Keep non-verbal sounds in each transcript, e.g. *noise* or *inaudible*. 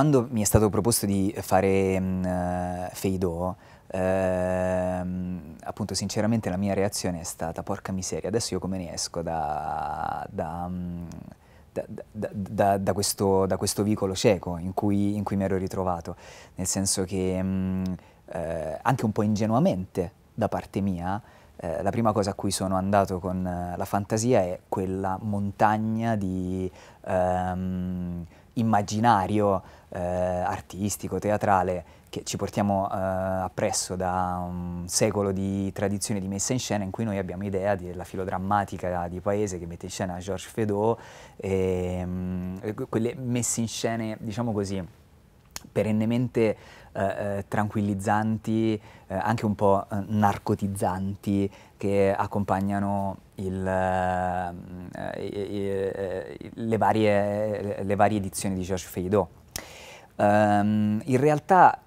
quando mi è stato proposto di fare mh, mm, eh, Feido, ehm, appunto sinceramente la mia reazione è stata porca miseria, adesso io come ne esco da, da, mm, da, da questo, questo, vicolo cieco in cui, in cui, mi ero ritrovato, nel senso che mh, mm, eh, anche un po' ingenuamente da parte mia, eh, la prima cosa a cui sono andato con eh, la fantasia è quella montagna di... Ehm, immaginario eh, artistico, teatrale che ci portiamo eh, appresso da un secolo di tradizione di messa in scena in cui noi abbiamo idea della filodrammatica di paese che mette in scena Georges Fedot e, mh, mm, quelle messe in scena, diciamo così, perennemente eh, eh, tranquillizzanti, eh, anche un po' eh, narcotizzanti che accompagnano il, eh, eh, le, varie, le, varie, edizioni di Georges Feydeau. Um, in realtà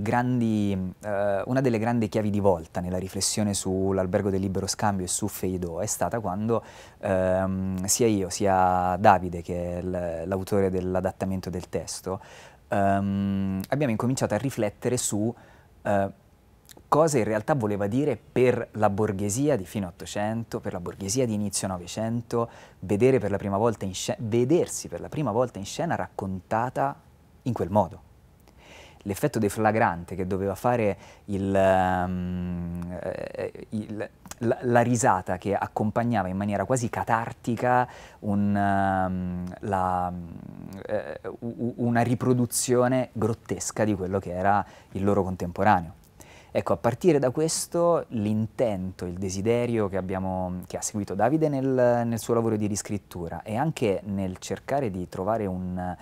grandi, eh, una delle grandi chiavi di volta nella riflessione sull'albergo del libero scambio e su Feydeau è stata quando ehm, sia io sia Davide, che è l'autore dell'adattamento del testo, ehm, abbiamo incominciato a riflettere su eh, cosa in realtà voleva dire per la borghesia di fine 800, per la borghesia di inizio 900, vedere per scena, vedersi per la prima volta in scena raccontata in quel modo l'effetto deflagrante che doveva fare il, um, il, la, la, risata che accompagnava in maniera quasi catartica un, um, la, um, una riproduzione grottesca di quello che era il loro contemporaneo. Ecco, a partire da questo l'intento, il desiderio che, abbiamo, che, ha seguito Davide nel, nel suo lavoro di riscrittura e anche nel cercare di trovare un eh,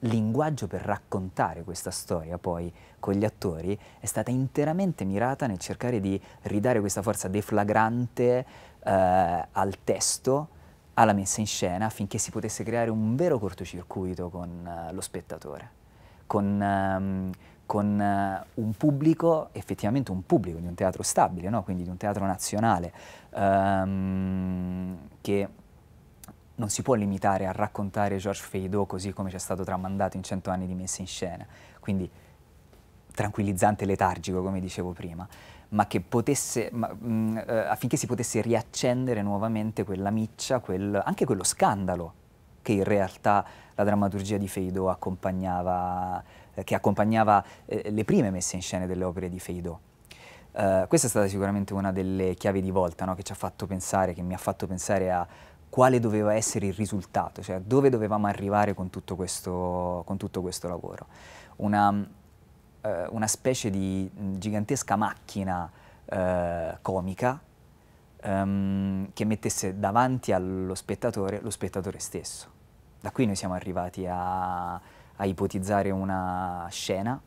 linguaggio per raccontare questa storia poi con gli attori è stata interamente mirata nel cercare di ridare questa forza deflagrante eh, al testo, alla messa in scena affinché si potesse creare un vero cortocircuito con eh, lo spettatore con, ehm, con eh, un pubblico, effettivamente un pubblico di un teatro stabile, no? quindi di un teatro nazionale, um, che non si può limitare a raccontare Georges Feydeau così come ci è stato tramandato in cento anni di messa in scena, quindi tranquillizzante letargico, come dicevo prima, ma che potesse, ma, mh, mm, eh, affinché si potesse riaccendere nuovamente quella miccia, quel, anche quello scandalo che in realtà la drammaturgia di Feido accompagnava, eh, che accompagnava eh, le prime messe in scena delle opere di Feido. Eh, questa è stata sicuramente una delle chiavi di volta no? che ci ha fatto pensare, che mi ha fatto pensare a quale doveva essere il risultato, cioè dove dovevamo arrivare con tutto questo, con tutto questo lavoro. Una, eh, una, specie di mm, gigantesca macchina eh, comica ehm, che mettesse davanti allo spettatore lo spettatore stesso da qui noi siamo arrivati a, a ipotizzare una scena,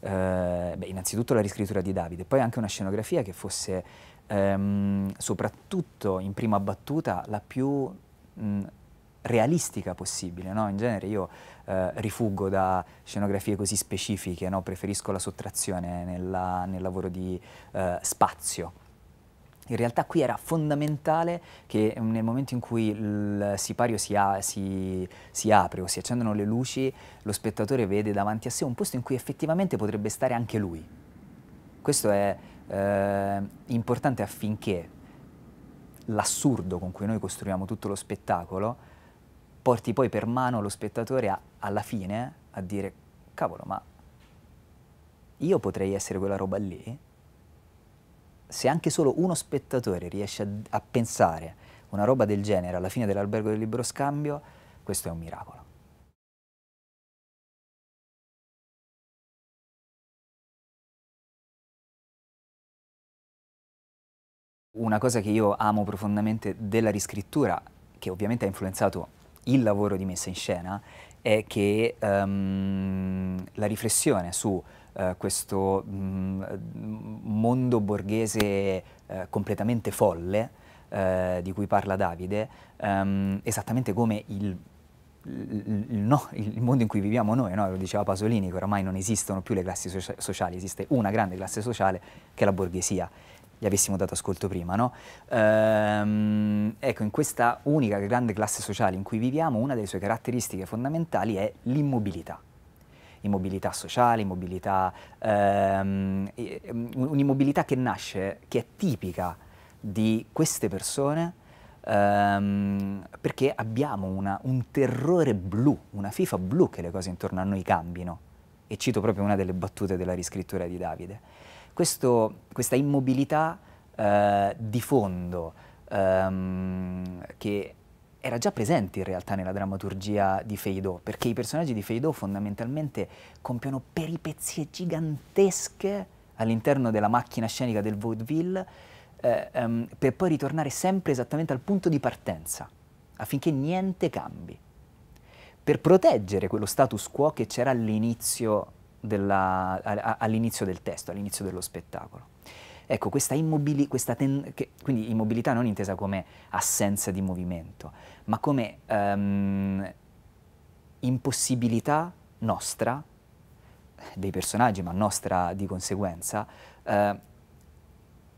eh, beh, innanzitutto la riscrittura di Davide, poi anche una scenografia che fosse ehm, soprattutto in prima battuta la più mh, realistica possibile. No? In genere io eh, rifuggo da scenografie così specifiche, no? preferisco la sottrazione nella, nel lavoro di eh, spazio. In realtà qui era fondamentale che nel momento in cui il sipario si, a, si, si, apre o si accendono le luci, lo spettatore vede davanti a sé un posto in cui effettivamente potrebbe stare anche lui. Questo è eh, importante affinché l'assurdo con cui noi costruiamo tutto lo spettacolo porti poi per mano lo spettatore a, alla fine a dire cavolo ma io potrei essere quella roba lì? se anche solo uno spettatore riesce a, a pensare una roba del genere alla fine dell'albergo del libero scambio, questo è un miracolo. Una cosa che io amo profondamente della riscrittura, che ovviamente ha influenzato il lavoro di messa in scena, è che um, la riflessione su eh, questo mh, mm, mondo borghese eh, completamente folle eh, di cui parla Davide, ehm, esattamente come il il, no, il, mondo in cui viviamo noi, no? lo diceva Pasolini, che oramai non esistono più le classi socia sociali, esiste una grande classe sociale che è la borghesia. Gli avessimo dato ascolto prima, no? Ehm, ecco, in questa unica grande classe sociale in cui viviamo, una delle sue caratteristiche fondamentali è l'immobilità immobilità sociale, immobilità, ehm, mm, un'immobilità che nasce, che è tipica di queste persone ehm, perché abbiamo una, un terrore blu, una FIFA blu che le cose intorno a noi cambino. E cito proprio una delle battute della riscrittura di Davide. Questo, questa immobilità eh, di fondo ehm, che era già presente in realtà nella drammaturgia di Feido, perché i personaggi di Feido fondamentalmente compiono peripezie gigantesche all'interno della macchina scenica del vaudeville eh, um, per poi ritornare sempre esattamente al punto di partenza, affinché niente cambi, per proteggere quello status quo che c'era all'inizio all del testo, all'inizio dello spettacolo. Ecco, questa, immobili, questa ten, che, quindi immobilità non intesa come assenza di movimento, ma come um, impossibilità nostra, dei personaggi, ma nostra di conseguenza, eh,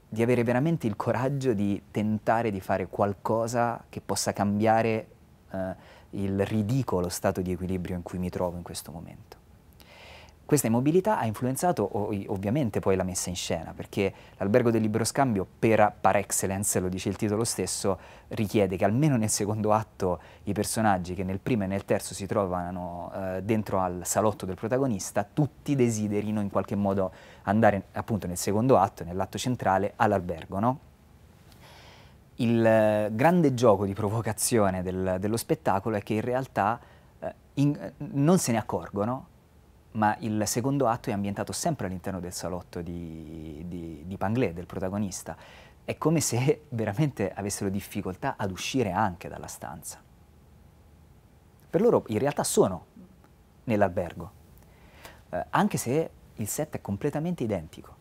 di avere veramente il coraggio di tentare di fare qualcosa che possa cambiare eh, il ridicolo stato di equilibrio in cui mi trovo in questo momento. Questa immobilità ha influenzato ovviamente poi la messa in scena, perché l'albergo del libero scambio, per par excellence, lo dice il titolo stesso, richiede che almeno nel secondo atto i personaggi che nel primo e nel terzo si trovano eh, dentro al salotto del protagonista, tutti desiderino in qualche modo andare appunto nel secondo atto, nell'atto centrale, all'albergo, no? Il grande gioco di provocazione del, dello spettacolo è che in realtà eh, in, non se ne accorgono ma il secondo atto è ambientato sempre all'interno del salotto di, di, di Panglet, del protagonista. È come se *laughs* veramente avessero difficoltà ad uscire anche dalla stanza. Per loro in realtà sono nell'albergo, eh, anche se il set è completamente identico.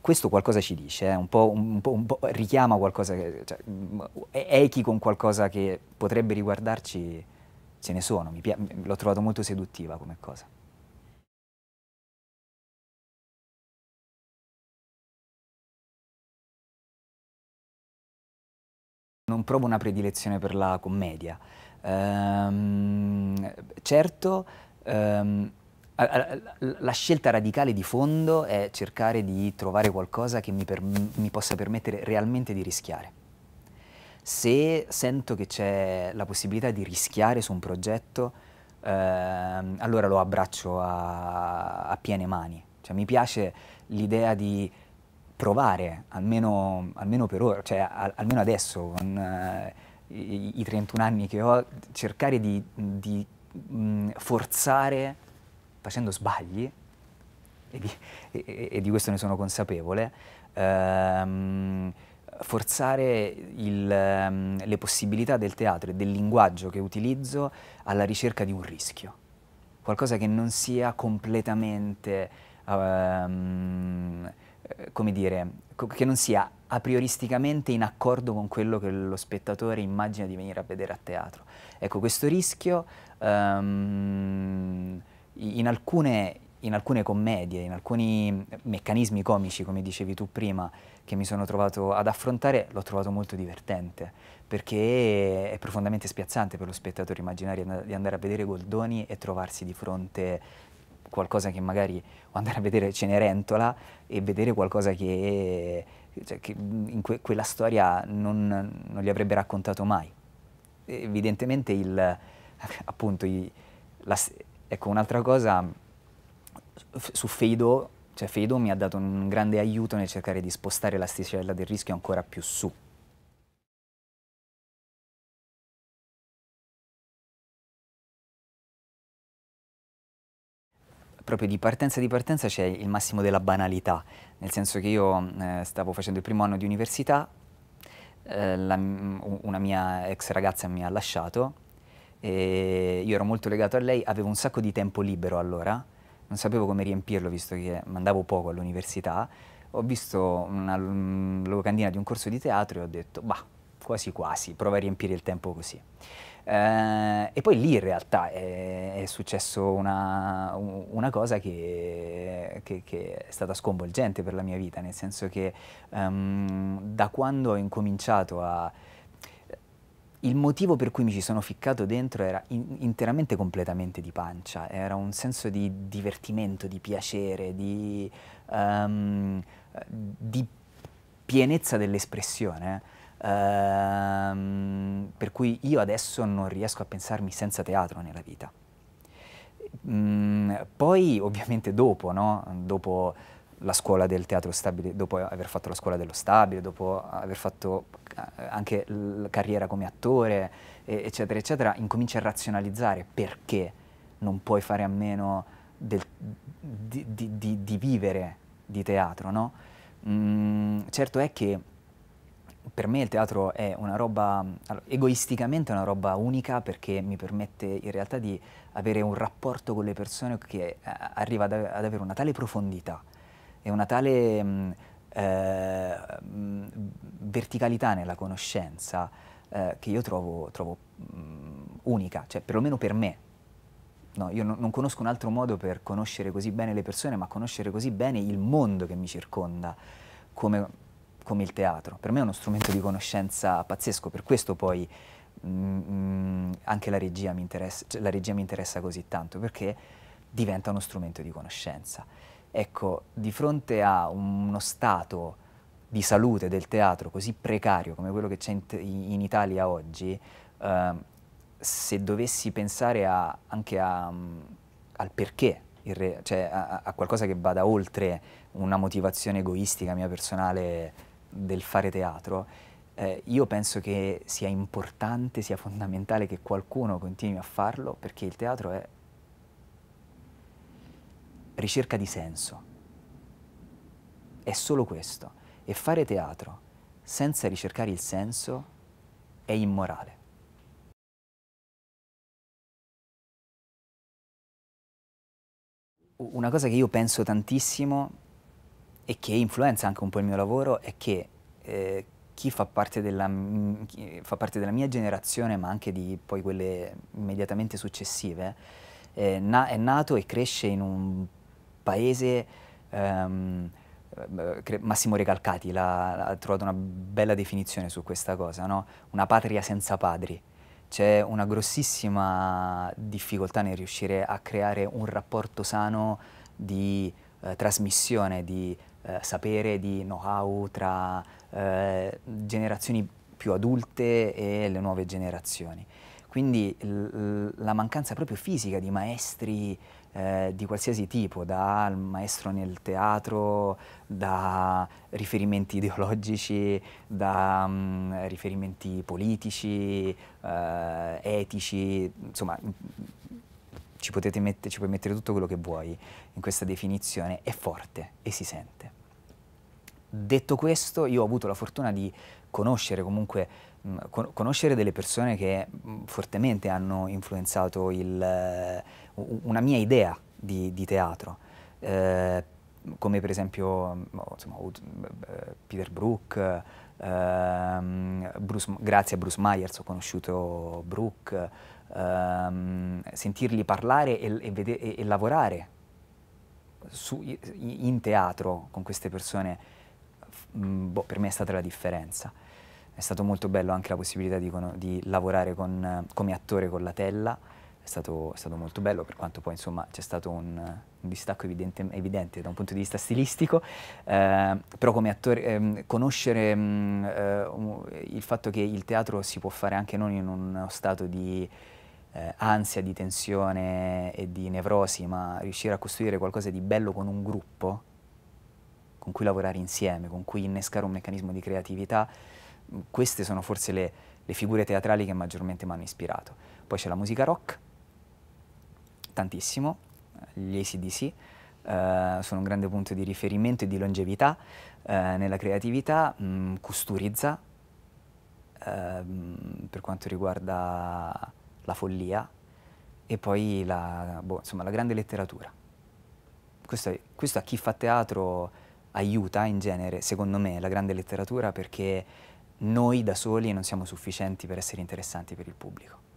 Questo qualcosa ci dice, eh, un, po', un, po', un, po', richiama qualcosa, che, cioè, echi con qualcosa che potrebbe riguardarci ce ne sono, mm, l'ho trovato molto seduttiva come cosa. Non provo una predilezione per la commedia. Ehm, certo, ehm, la scelta radicale di fondo è cercare di trovare qualcosa che mi, mi possa permettere realmente di rischiare. Se sento che c'è la possibilità di rischiare su un progetto, eh, allora lo abbraccio a, a piene mani. Cioè, mi piace l'idea di provare, almeno, almeno per ora, cioè, al, almeno adesso, con eh, i, i, 31 anni che ho, cercare di, di mh, mm, forzare facendo sbagli, e di, e, e di, questo ne sono consapevole, ehm, forzare il, ehm, le possibilità del teatro e del linguaggio che utilizzo alla ricerca di un rischio, qualcosa che non sia completamente, um, come dire, che non sia a prioristicamente in accordo con quello che lo spettatore immagina di venire a vedere a teatro. Ecco, questo rischio um, in alcune in alcune commedie, in alcuni meccanismi comici, come dicevi tu prima, che mi sono trovato ad affrontare, l'ho trovato molto divertente, perché è profondamente spiazzante per lo spettatore immaginare di andare a vedere Goldoni e trovarsi di fronte qualcosa che magari o andare a vedere Cenerentola e vedere qualcosa che, cioè, che in que quella storia non, non, gli avrebbe raccontato mai. Evidentemente il, appunto, i, la, ecco un'altra cosa su Feido, cioè Feido mi ha dato un grande aiuto nel cercare di spostare l'asticella del rischio ancora più su. proprio di partenza di partenza c'è il massimo della banalità, nel senso che io eh, stavo facendo il primo anno di università, eh, la, una mia ex ragazza mi ha lasciato, e io ero molto legato a lei, avevo un sacco di tempo libero allora, non sapevo come riempirlo visto che mandavo poco all'università, ho visto una mm, locandina di un corso di teatro e ho detto, bah, quasi quasi, prova a riempire il tempo così. Eh, e poi lì in realtà è, è successo una, una cosa che, che, che, è stata sconvolgente per la mia vita, nel senso che um, da quando ho incominciato a il motivo per cui mi ci sono ficcato dentro era in, interamente completamente di pancia, era un senso di divertimento, di piacere, di, um, di pienezza dell'espressione. Um, per cui io adesso non riesco a pensarmi senza teatro nella vita. Mm, poi ovviamente dopo, no? dopo la scuola del teatro stabile, dopo aver fatto la scuola dello stabile, dopo aver fatto eh, anche la carriera come attore, eccetera, eccetera, incominci a razionalizzare perché non puoi fare a meno del, di, di, di, di, vivere di teatro, no? Mm, certo è che per me il teatro è una roba, egoisticamente è una roba unica perché mi permette in realtà di avere un rapporto con le persone che eh, arriva ad, ad, avere una tale profondità e una tale... Mh, mm, eh, verticalità nella conoscenza eh, che io trovo, trovo mh, unica, cioè perlomeno per me. No, io no, non conosco un altro modo per conoscere così bene le persone, ma conoscere così bene il mondo che mi circonda come, come il teatro. Per me è uno strumento di conoscenza pazzesco, per questo poi mh, anche la regia, cioè, la regia mi interessa così tanto, perché diventa uno strumento di conoscenza. Ecco, di fronte a uno stato di salute del teatro così precario come quello che c'è in, in, Italia oggi, eh, se dovessi pensare a, anche a, um, al perché, re, cioè a, a qualcosa che vada oltre una motivazione egoistica mia personale del fare teatro, eh, io penso che sia importante, sia fondamentale che qualcuno continui a farlo perché il teatro è ricerca di senso. È solo questo. E fare teatro senza ricercare il senso è immorale. Una cosa che io penso tantissimo e che influenza anche un po' il mio lavoro è che eh, chi, fa della, chi fa parte della mia generazione, ma anche di poi quelle immediatamente successive, eh, è nato e cresce in un paese, ehm, eh, Massimo Recalcati la, ha trovato una bella definizione su questa cosa, no? una patria senza padri. C'è una grossissima difficoltà nel riuscire a creare un rapporto sano di eh, trasmissione, di eh, sapere, di know-how tra eh, generazioni più adulte e le nuove generazioni. Quindi la mancanza proprio fisica di maestri eh, di qualsiasi tipo, dal maestro nel teatro, da riferimenti *laughs* ideologici, da mh, mm, riferimenti politici, eh, etici, insomma mm, ci, potete mette, ci puoi mettere tutto quello che vuoi in questa definizione, è forte e si sente. Detto questo, io ho avuto la fortuna di conoscere comunque Mm, conoscere delle persone che mm, fortemente hanno influenzato il, eh, una mia idea di, di teatro, eh, come per esempio mm, oh, insomma, Peter Brook, ehm, Bruce, grazie a Bruce Myers ho conosciuto Brook, ehm, sentirli parlare e, e, e lavorare su, in teatro con queste persone, boh, per me è stata la differenza. È stato molto bello anche la possibilità di, di lavorare con, come attore con la Tella, è stato, è stato, molto bello per quanto poi insomma c'è stato un, un distacco evidente, evidente, da un punto di vista stilistico, eh, però come attore ehm, mm, eh, conoscere eh, il fatto che il teatro si può fare anche non in uno stato di eh, ansia, di tensione e di nevrosi, ma riuscire a costruire qualcosa di bello con un gruppo con cui lavorare insieme, con cui innescare un meccanismo di creatività queste sono forse le, le figure teatrali che maggiormente mi hanno ispirato. Poi c'è la musica rock, tantissimo, gli ACDC, eh, sono un grande punto di riferimento e di longevità eh, nella creatività, mh, mm, costurizza eh, per quanto riguarda la follia e poi la, boh, insomma, la grande letteratura. Questo, questo a chi fa teatro aiuta in genere, secondo me, la grande letteratura perché noi da soli non siamo sufficienti per essere interessanti per il pubblico.